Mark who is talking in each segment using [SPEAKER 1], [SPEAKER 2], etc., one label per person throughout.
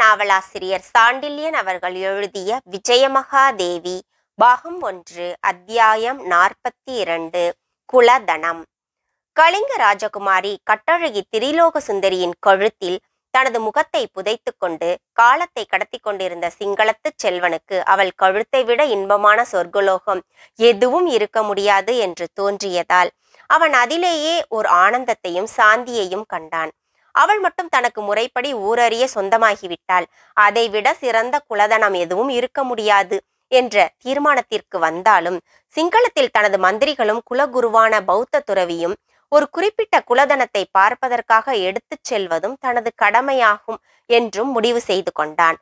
[SPEAKER 1] நாவலாசிரியர் சாண்டில்யன் அவர்கள் எழுதிய விஜயமகாதேவி பாகம் ஒன்று அத்தியாயம் நாற்பத்தி இரண்டு குலதனம் கலிங்க ராஜகுமாரி கட்டழகி திரிலோக சுந்தரியின் கழுத்தில் தனது முகத்தை புதைத்து கொண்டு காலத்தை கடத்தி கொண்டிருந்த சிங்களத்து செல்வனுக்கு அவள் கழுத்தை விட இன்பமான சொர்க்கலோகம் எதுவும் இருக்க முடியாது என்று தோன்றியதால் அவன் அதிலேயே ஓர் ஆனந்தத்தையும் சாந்தியையும் கண்டான் அவள் மட்டும் தனக்கு முறைப்படி ஊரறிய சொந்தமாகிவிட்டாள் அதைவிட சிறந்த குலதனம் எதுவும் இருக்க முடியாது என்ற தீர்மானத்திற்கு வந்தாலும் சிங்களத்தில் தனது மந்திரிகளும் குலகுருவான பௌத்த துறவியும் ஒரு குறிப்பிட்ட குலதனத்தை பார்ப்பதற்காக எடுத்துச் செல்வதும் தனது கடமையாகும் என்றும் முடிவு செய்து கொண்டான்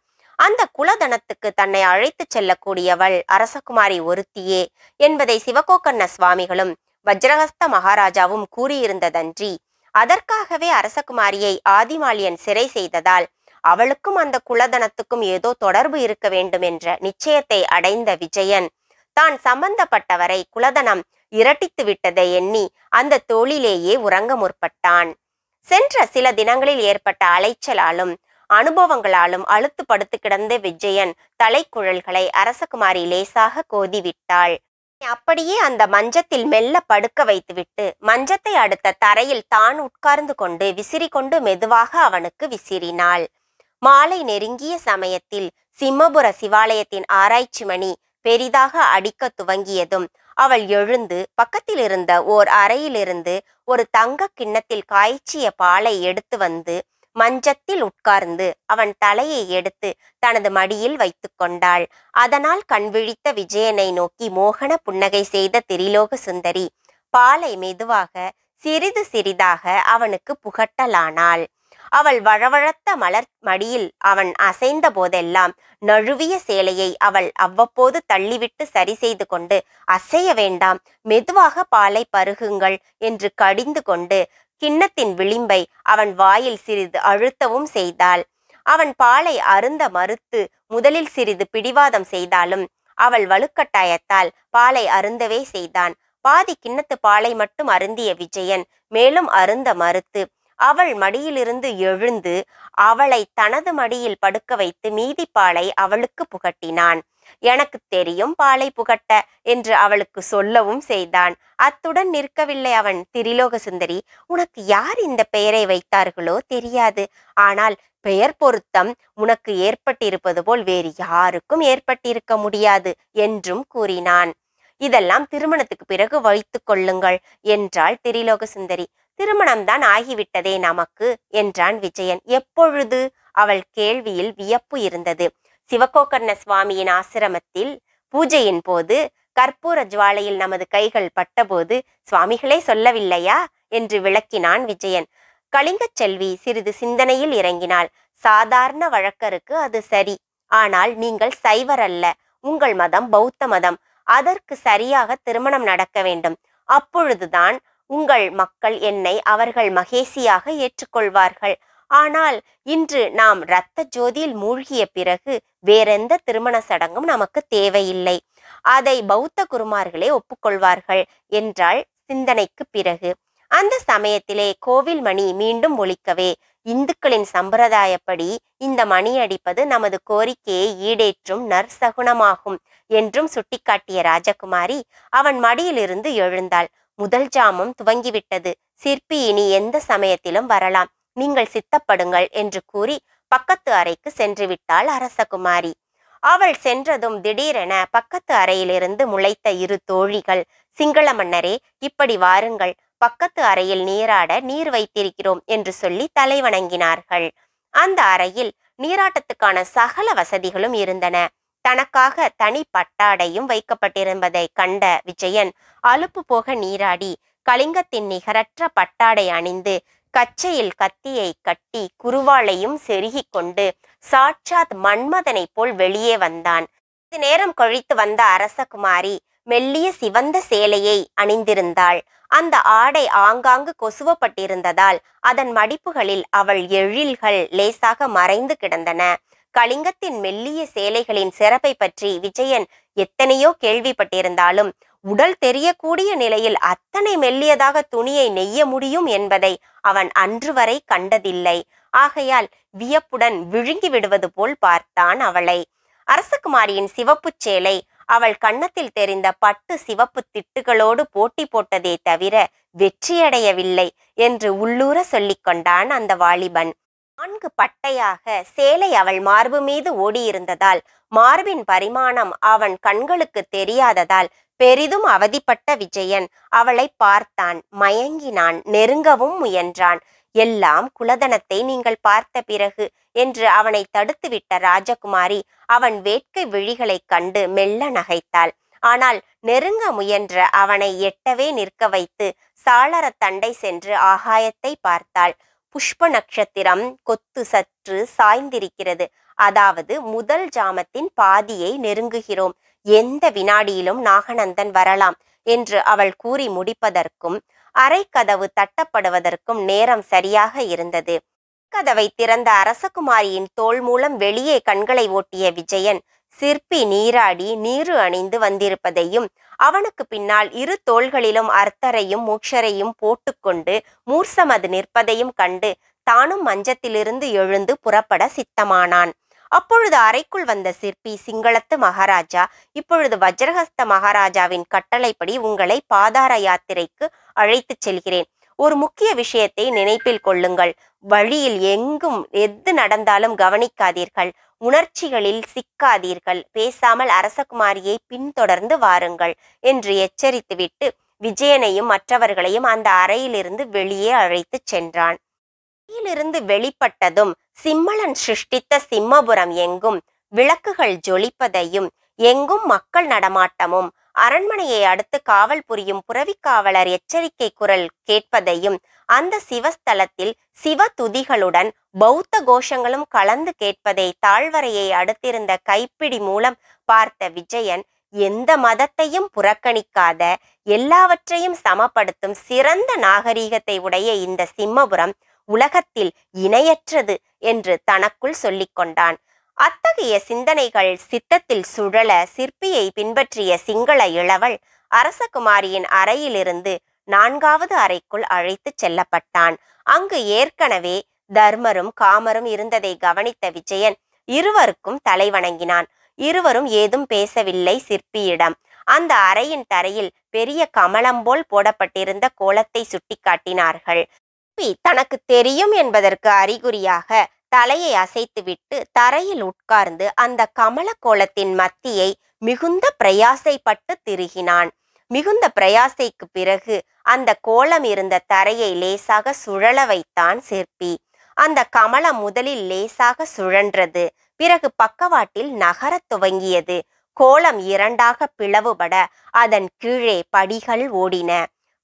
[SPEAKER 1] அந்த குலதனத்துக்கு தன்னை அழைத்துச் செல்லக்கூடியவள் அரசகுமாரி ஒருத்தியே என்பதை சிவகோக்கண்ண சுவாமிகளும் வஜ்ரஹஸ்த மகாராஜாவும் கூறியிருந்ததன்றி அதற்காகவே அரசகுமாரியை ஆதிமாலியன் சிறை செய்ததால் அவளுக்கும் அந்த குலதனத்துக்கும் ஏதோ தொடர்பு இருக்க வேண்டும் என்ற நிச்சயத்தை அடைந்த விஜயன் தான் சம்பந்தப்பட்டவரை குலதனம் இரட்டித்து விட்டதை எண்ணி அந்த தோளிலேயே உறங்க முற்பட்டான் சென்ற சில தினங்களில் ஏற்பட்ட அலைச்சலாலும் அனுபவங்களாலும் அழுத்து படுத்து கிடந்த விஜயன் தலைக்குழல்களை அரசகுமாரி லேசாக கோதிவிட்டாள் அப்படியே அந்த மஞ்சத்தில் மெல்ல படுக்க வைத்துவிட்டு மஞ்சத்தை அடுத்த தரையில் தான் உட்கார்ந்து கொண்டு விசிறி கொண்டு மெதுவாக அவனுக்கு விசிறினாள் மாலை நெருங்கிய சமயத்தில் சிம்மபுர சிவாலயத்தின் ஆராய்ச்சி மணி பெரிதாக அடிக்க துவங்கியதும் அவள் எழுந்து பக்கத்தில் இருந்த ஓர் அறையிலிருந்து ஒரு தங்க கிண்ணத்தில் காய்ச்சிய பாலை எடுத்து வந்து மஞ்சத்தில் உட்கார்ந்து அவன் தலையை எடுத்து தனது மடியில் வைத்து கொண்டாள் அதனால் கண்விழித்த விஜயனை நோக்கி மோகன புன்னகை செய்த திரிலோக சுந்தரி பாலை மெதுவாக சிறிது சிறிதாக அவனுக்கு புகட்டலானாள் அவள் வழவழத்த மலர் மடியில் அவன் அசைந்த போதெல்லாம் நழுவிய சேலையை அவள் அவ்வப்போது தள்ளிவிட்டு சரி செய்து கொண்டு அசைய வேண்டாம் மெதுவாக பாலை பருகுங்கள் என்று கடிந்து கொண்டு கிண்ணத்தின் விளிம்பை அவன் வாயில் சிறிது அழுத்தவும் செய்தாள் அவன் பாலை அருந்த மறுத்து முதலில் சிறிது பிடிவாதம் செய்தாலும் அவள் வலுக்கட்டாயத்தால் பாலை அருந்தவே செய்தான் பாதி கிண்ணத்து பாலை மட்டும் அருந்திய விஜயன் மேலும் அருந்த மறுத்து அவள் மடியிலிருந்து எழுந்து அவளை தனது மடியில் படுக்க வைத்து மீதி பாலை அவளுக்கு புகட்டினான் எனக்கு தெரியும் பாலை புகட்ட என்று அவளுக்கு சொல்லவும் செய்தான் அத்துடன் நிற்கவில்லை அவன் திரிலோக சுந்தரி உனக்கு யார் இந்த பெயரை வைத்தார்களோ தெரியாது ஆனால் பெயர் பொருத்தம் உனக்கு ஏற்பட்டிருப்பது போல் வேறு யாருக்கும் ஏற்பட்டிருக்க முடியாது என்றும் கூறினான் இதெல்லாம் திருமணத்துக்கு பிறகு வைத்துக் கொள்ளுங்கள் என்றாள் திரிலோக சுந்தரி திருமணம்தான் ஆகிவிட்டதே நமக்கு என்றான் விஜயன் எப்பொழுது அவள் கேள்வியில் வியப்பு இருந்தது சிவகோகர்ண சுவாமியின் ஆசிரமத்தில் பூஜையின் போது கற்பூர ஜுவாலையில் நமது கைகள் பட்டபோது சுவாமிகளே சொல்லவில்லையா என்று விளக்கினான் விஜயன் கலிங்க செல்வி சிறிது சிந்தனையில் இறங்கினாள் சாதாரண வழக்கருக்கு அது சரி ஆனால் நீங்கள் சைவர் அல்ல உங்கள் மதம் பௌத்த மதம் அதற்கு சரியாக திருமணம் நடக்க வேண்டும் அப்பொழுதுதான் உங்கள் மக்கள் என்னை அவர்கள் மகேசியாக ஏற்றுக்கொள்வார்கள் ஆனால் இன்று நாம் இரத்த ஜோதியில் மூழ்கிய பிறகு வேறெந்த திருமண சடங்கும் நமக்கு தேவையில்லை அதை பௌத்த குருமார்களே ஒப்புக்கொள்வார்கள் என்றால் சிந்தனைக்கு பிறகு அந்த சமயத்திலே கோவில் மணி மீண்டும் ஒழிக்கவே இந்துக்களின் சம்பிரதாயப்படி இந்த மணி அடிப்பது நமது கோரிக்கையை ஈடேற்றும் நற்சகுணமாகும் என்றும் சுட்டிக்காட்டிய ராஜகுமாரி அவன் மடியிலிருந்து எழுந்தாள் முதல் ஜாமம் துவங்கிவிட்டது சிற்பி இனி எந்த சமயத்திலும் வரலாம் நீங்கள் சித்தப்படுங்கள் என்று கூறி பக்கத்து அறைக்கு சென்று விட்டாள் அரசகுமாரி அவள் சென்றதும் திடீரென பக்கத்து அறையிலிருந்து முளைத்த இரு தோழிகள் சிங்கள மன்னரே இப்படி வாருங்கள் பக்கத்து அறையில் நீராட நீர் வைத்திருக்கிறோம் என்று சொல்லி தலை வணங்கினார்கள் அந்த அறையில் நீராட்டத்துக்கான சகல வசதிகளும் இருந்தன தனக்காக தனி பட்டாடையும் வைக்கப்பட்டிருப்பதை கண்ட விஜயன் அலுப்பு போக நீராடி கலிங்கத்தின் நிகரற்ற பட்டாடை அணிந்து கச்சையில் கத்தியை கட்டி குருவாளையும் செருகி கொண்டு சாட்சாத் மன்மதனை போல் வெளியே வந்தான் சிறிது நேரம் கழித்து வந்த அரசகுமாரி மெல்லிய சிவந்த சேலையை அணிந்திருந்தாள் அந்த ஆடை ஆங்காங்கு கொசுவப்பட்டிருந்ததால் அதன் மடிப்புகளில் அவள் எழில்கள் லேசாக மறைந்து கிடந்தன கலிங்கத்தின் மெல்லிய சேலைகளின் சிறப்பை பற்றி விஜயன் எத்தனையோ கேள்விப்பட்டிருந்தாலும் உடல் தெரியக்கூடிய நிலையில் அத்தனை மெல்லியதாக துணியை நெய்ய முடியும் என்பதை அவன் அன்று வரை கண்டதில்லை ஆகையால் வியப்புடன் விழுங்கி விடுவது போல் பார்த்தான் அவளை அரசகுமாரியின் சிவப்புச் சேலை அவள் கன்னத்தில் தெரிந்த பட்டு சிவப்பு திட்டுகளோடு போட்டி போட்டதே தவிர வெற்றியடையவில்லை என்று உள்ளூர சொல்லிக் கொண்டான் அந்த வாலிபன் நான்கு பட்டையாக சேலை அவள் மார்பு மீது ஓடியிருந்ததால் மார்பின் பரிமாணம் அவன் கண்களுக்கு தெரியாததால் பெரிதும் அவதிப்பட்ட விஜயன் அவளை பார்த்தான் மயங்கினான் நெருங்கவும் முயன்றான் எல்லாம் குலதனத்தை நீங்கள் பார்த்த பிறகு என்று அவனை தடுத்துவிட்ட ராஜகுமாரி அவன் வேட்கை விழிகளைக் கண்டு மெல்ல நகைத்தாள் ஆனால் நெருங்க முயன்ற அவனை எட்டவே நிற்க வைத்து சாளர தண்டை சென்று ஆகாயத்தை பார்த்தாள் புஷ்ப நட்சத்திரம் கொத்து சற்று சாய்ந்திருக்கிறது அதாவது முதல் ஜாமத்தின் பாதியை நெருங்குகிறோம் எந்த வினாடியிலும் நாகநந்தன் வரலாம் என்று அவள் கூறி முடிப்பதற்கும் கதவு தட்டப்படுவதற்கும் நேரம் சரியாக இருந்தது கதவை திறந்த அரசகுமாரியின் தோல் மூலம் வெளியே கண்களை ஓட்டிய விஜயன் சிற்பி நீராடி நீரு அணிந்து வந்திருப்பதையும் அவனுக்கு பின்னால் இரு தோள்களிலும் அர்த்தரையும் மூக்ஷரையும் போட்டுக்கொண்டு மூர்சமது நிற்பதையும் கண்டு தானும் மஞ்சத்திலிருந்து எழுந்து புறப்பட சித்தமானான் அப்பொழுது அறைக்குள் வந்த சிற்பி சிங்களத்து மகாராஜா இப்பொழுது வஜ்ரஹஸ்த மகாராஜாவின் கட்டளைப்படி உங்களை பாதார யாத்திரைக்கு அழைத்துச் செல்கிறேன் ஒரு முக்கிய விஷயத்தை நினைப்பில் கொள்ளுங்கள் வழியில் எங்கும் எது நடந்தாலும் கவனிக்காதீர்கள் உணர்ச்சிகளில் சிக்காதீர்கள் பேசாமல் அரசகுமாரியை பின்தொடர்ந்து வாருங்கள் என்று எச்சரித்துவிட்டு விஜயனையும் மற்றவர்களையும் அந்த அறையிலிருந்து வெளியே அழைத்து சென்றான் அறையிலிருந்து வெளிப்பட்டதும் சிம்மளன் சிருஷ்டித்த சிம்மபுரம் எங்கும் விளக்குகள் ஜொலிப்பதையும் எங்கும் மக்கள் நடமாட்டமும் அரண்மனையை அடுத்து காவல் புரியும் புறவி காவலர் எச்சரிக்கை குரல் கேட்பதையும் அந்த சிவஸ்தலத்தில் சிவ துதிகளுடன் பௌத்த கோஷங்களும் கலந்து கேட்பதை தாழ்வரையை அடுத்திருந்த கைப்பிடி மூலம் பார்த்த விஜயன் எந்த மதத்தையும் புறக்கணிக்காத எல்லாவற்றையும் சமப்படுத்தும் சிறந்த நாகரீகத்தை உடைய இந்த சிம்மபுரம் உலகத்தில் இணையற்றது என்று தனக்குள் சொல்லிக்கொண்டான் அத்தகைய சிந்தனைகள் சித்தத்தில் சுழல சிற்பியை பின்பற்றிய சிங்கள இளவல் அரசகுமாரியின் அறையிலிருந்து நான்காவது அறைக்குள் அழைத்துச் செல்லப்பட்டான் அங்கு ஏற்கனவே தர்மரும் காமரும் இருந்ததை கவனித்த விஜயன் இருவருக்கும் தலை வணங்கினான் இருவரும் ஏதும் பேசவில்லை சிற்பியிடம் அந்த அறையின் தரையில் பெரிய கமலம் போல் போடப்பட்டிருந்த கோலத்தை சுட்டிக்காட்டினார்கள் சிற்பி தனக்கு தெரியும் என்பதற்கு அறிகுறியாக தலையை அசைத்துவிட்டு தரையில் உட்கார்ந்து அந்த கமல கோலத்தின் மத்தியை மிகுந்த பிரயாசைப்பட்டு திருகினான் மிகுந்த பிரயாசைக்கு பிறகு அந்த கோலம் இருந்த தரையை லேசாக சுழல வைத்தான் சிற்பி அந்த கமலம் முதலில் லேசாக சுழன்றது பிறகு பக்கவாட்டில் நகரத் துவங்கியது கோலம் இரண்டாக பிளவுபட அதன் கீழே படிகள் ஓடின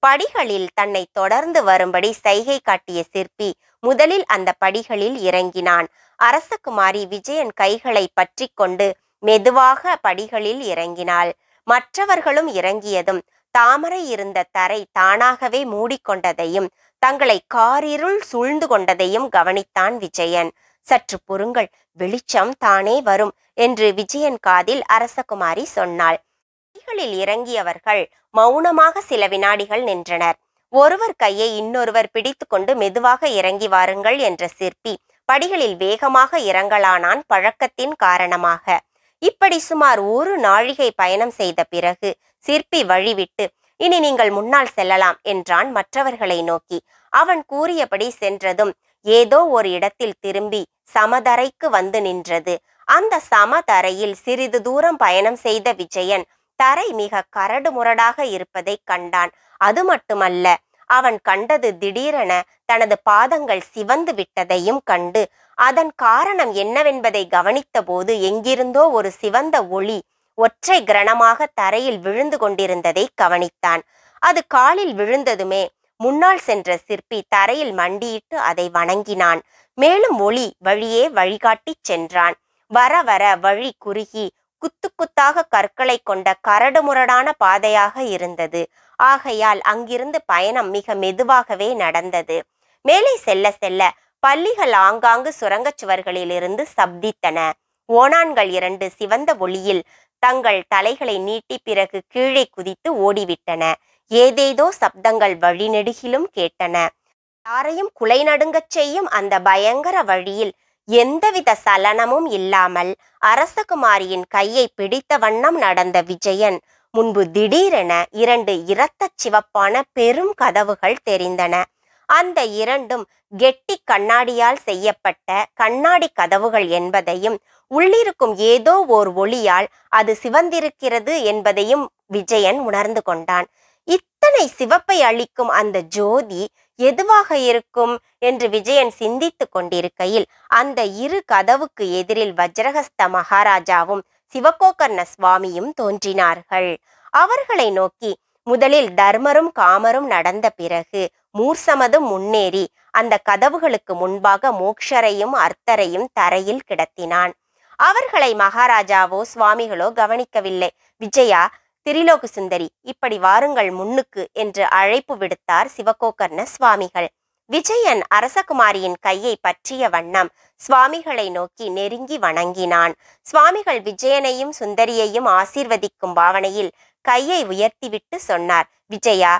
[SPEAKER 1] படிகளில் தன்னை தொடர்ந்து வரும்படி சைகை காட்டிய சிற்பி முதலில் அந்த படிகளில் இறங்கினான் அரசகுமாரி விஜயன் கைகளை பற்றி கொண்டு மெதுவாக படிகளில் இறங்கினாள் மற்றவர்களும் இறங்கியதும் தாமரை இருந்த தரை தானாகவே மூடிக்கொண்டதையும் தங்களை காரிருள் சூழ்ந்து கொண்டதையும் கவனித்தான் விஜயன் சற்று பொறுங்கள் வெளிச்சம் தானே வரும் என்று விஜயன் காதில் அரசகுமாரி சொன்னாள் கைகளில் இறங்கியவர்கள் மௌனமாக சில வினாடிகள் நின்றனர் ஒருவர் கையை இன்னொருவர் பிடித்துக்கொண்டு மெதுவாக இறங்கி வாருங்கள் என்ற சிற்பி படிகளில் வேகமாக இறங்கலானான் பழக்கத்தின் காரணமாக இப்படி சுமார் ஒரு நாழிகை பயணம் செய்த பிறகு சிற்பி வழிவிட்டு இனி நீங்கள் முன்னால் செல்லலாம் என்றான் மற்றவர்களை நோக்கி அவன் கூறியபடி சென்றதும் ஏதோ ஒரு இடத்தில் திரும்பி சமதரைக்கு வந்து நின்றது அந்த சமதரையில் சிறிது தூரம் பயணம் செய்த விஜயன் தரை மிக கரடு முரடாக இருப்பதை கண்டான் அது மட்டுமல்ல அவன் கண்டது திடீரென தனது பாதங்கள் சிவந்து விட்டதையும் கண்டு அதன் காரணம் என்னவென்பதை கவனித்தபோது எங்கிருந்தோ ஒரு சிவந்த ஒளி ஒற்றை கிரணமாக தரையில் விழுந்து கொண்டிருந்ததை கவனித்தான் அது காலில் விழுந்ததுமே முன்னால் சென்ற சிற்பி தரையில் மண்டியிட்டு அதை வணங்கினான் மேலும் ஒளி வழியே வழிகாட்டிச் சென்றான் வர வர வழி குறுகி குத்து குத்தாக கற்களை கொண்ட கரடுமுரடான பாதையாக இருந்தது ஆகையால் அங்கிருந்து பயணம் மிக மெதுவாகவே நடந்தது மேலே செல்ல செல்ல பள்ளிகள் ஆங்காங்கு சுரங்கச் சுவர்களிலிருந்து சப்தித்தன ஓனான்கள் இரண்டு சிவந்த ஒளியில் தங்கள் தலைகளை நீட்டி பிறகு கீழே குதித்து ஓடிவிட்டன ஏதேதோ சப்தங்கள் வழிநெடுகிலும் கேட்டன யாரையும் குலை நடுங்கச் செய்யும் அந்த பயங்கர வழியில் எந்தவித சலனமும் இல்லாமல் அரசகுமாரியின் கையை பிடித்த வண்ணம் நடந்த விஜயன் முன்பு திடீரென இரண்டு இரத்த சிவப்பான பெரும் கதவுகள் தெரிந்தன அந்த இரண்டும் கெட்டி கண்ணாடியால் செய்யப்பட்ட கண்ணாடி கதவுகள் என்பதையும் உள்ளிருக்கும் ஏதோ ஓர் ஒளியால் அது சிவந்திருக்கிறது என்பதையும் விஜயன் உணர்ந்து கொண்டான் இத்தனை சிவப்பை அளிக்கும் அந்த ஜோதி எதுவாக இருக்கும் என்று விஜயன் சிந்தித்து கொண்டிருக்கையில் அந்த இரு கதவுக்கு எதிரில் வஜ்ரஹஸ்த மகாராஜாவும் சிவகோகர்ண சுவாமியும் தோன்றினார்கள் அவர்களை நோக்கி முதலில் தர்மரும் காமரும் நடந்த பிறகு மூர்சமதும் முன்னேறி அந்த கதவுகளுக்கு முன்பாக மோக்ஷரையும் அர்த்தரையும் தரையில் கிடத்தினான் அவர்களை மகாராஜாவோ சுவாமிகளோ கவனிக்கவில்லை விஜயா திரிலோக சுந்தரி இப்படி வாருங்கள் முன்னுக்கு என்று அழைப்பு விடுத்தார் சிவகோகர்ண சுவாமிகள் விஜயன் அரசகுமாரியின் கையை பற்றிய வண்ணம் சுவாமிகளை நோக்கி நெருங்கி வணங்கினான் சுவாமிகள் விஜயனையும் சுந்தரியையும் ஆசீர்வதிக்கும் பாவனையில் கையை உயர்த்திவிட்டு சொன்னார் விஜயா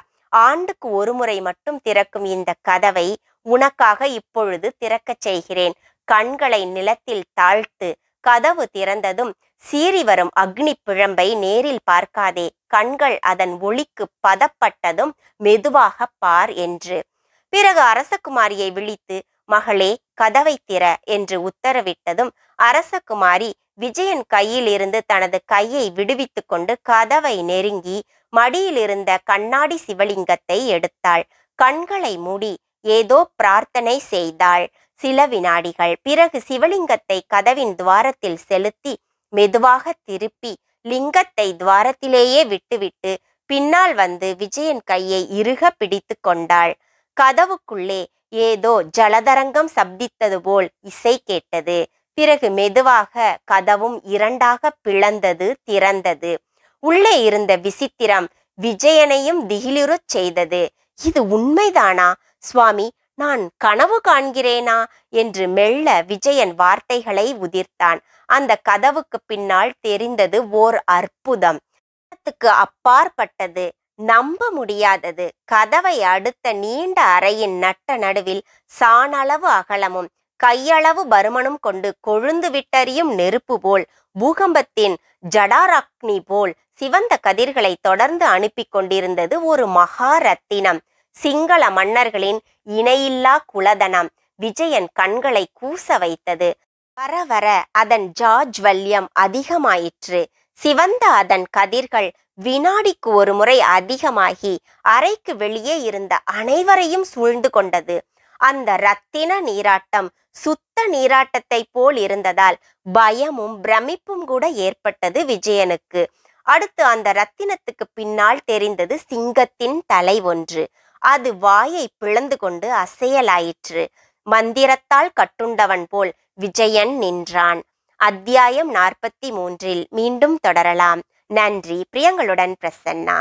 [SPEAKER 1] ஆண்டுக்கு ஒருமுறை மட்டும் திறக்கும் இந்த கதவை உனக்காக இப்பொழுது திறக்கச் செய்கிறேன் கண்களை நிலத்தில் தாழ்த்து கதவு திறந்ததும் சீறி வரும் அக்னி பிழம்பை நேரில் பார்க்காதே கண்கள் அதன் ஒளிக்கு பதப்பட்டதும் மெதுவாக பார் என்று பிறகு அரசகுமாரியை விழித்து மகளே கதவை திற என்று உத்தரவிட்டதும் அரசகுமாரி விஜயன் கையிலிருந்து தனது கையை விடுவித்துக் கொண்டு கதவை நெருங்கி மடியிலிருந்த கண்ணாடி சிவலிங்கத்தை எடுத்தாள் கண்களை மூடி ஏதோ பிரார்த்தனை செய்தாள் சில வினாடிகள் பிறகு சிவலிங்கத்தை கதவின் துவாரத்தில் செலுத்தி மெதுவாக திருப்பி லிங்கத்தை துவாரத்திலேயே விட்டுவிட்டு பின்னால் வந்து விஜயன் கையை இறுக பிடித்து கொண்டாள் கதவுக்குள்ளே ஏதோ ஜலதரங்கம் சப்தித்தது போல் இசை கேட்டது பிறகு மெதுவாக கதவும் இரண்டாக பிளந்தது திறந்தது உள்ளே இருந்த விசித்திரம் விஜயனையும் திகிலுறச் செய்தது இது உண்மைதானா சுவாமி நான் கனவு காண்கிறேனா என்று மெல்ல விஜயன் வார்த்தைகளை உதிர்த்தான் அந்த கதவுக்கு பின்னால் தெரிந்தது ஓர் அற்புதம் அப்பாற்பட்டது நம்ப முடியாதது கதவை அடுத்த நீண்ட அறையின் நட்ட நடுவில் சாணளவு அகலமும் கையளவு பருமனும் கொண்டு கொழுந்து விட்டறியும் நெருப்பு போல் பூகம்பத்தின் ஜடாராக்னி போல் சிவந்த கதிர்களை தொடர்ந்து அனுப்பி கொண்டிருந்தது ஒரு மகாரத்தினம் சிங்கள மன்னர்களின் இணையில்லா குலதனம் விஜயன் கண்களை கூச வைத்தது வர வர அதன் ஜார்ஜ் வல்யம் அதிகமாயிற்று சிவந்த அதன் கதிர்கள் வினாடிக்கு ஒரு முறை அதிகமாகி அறைக்கு வெளியே இருந்த அனைவரையும் சூழ்ந்து கொண்டது அந்த ரத்தின நீராட்டம் சுத்த நீராட்டத்தை போல் இருந்ததால் பயமும் பிரமிப்பும் கூட ஏற்பட்டது விஜயனுக்கு அடுத்து அந்த ரத்தினத்துக்கு பின்னால் தெரிந்தது சிங்கத்தின் தலை ஒன்று அது வாயை பிளந்து கொண்டு அசையலாயிற்று மந்திரத்தால் கட்டுண்டவன் போல் விஜயன் நின்றான் அத்தியாயம் நாற்பத்தி மூன்றில் மீண்டும் தொடரலாம் நன்றி பிரியங்களுடன் பிரசன்னா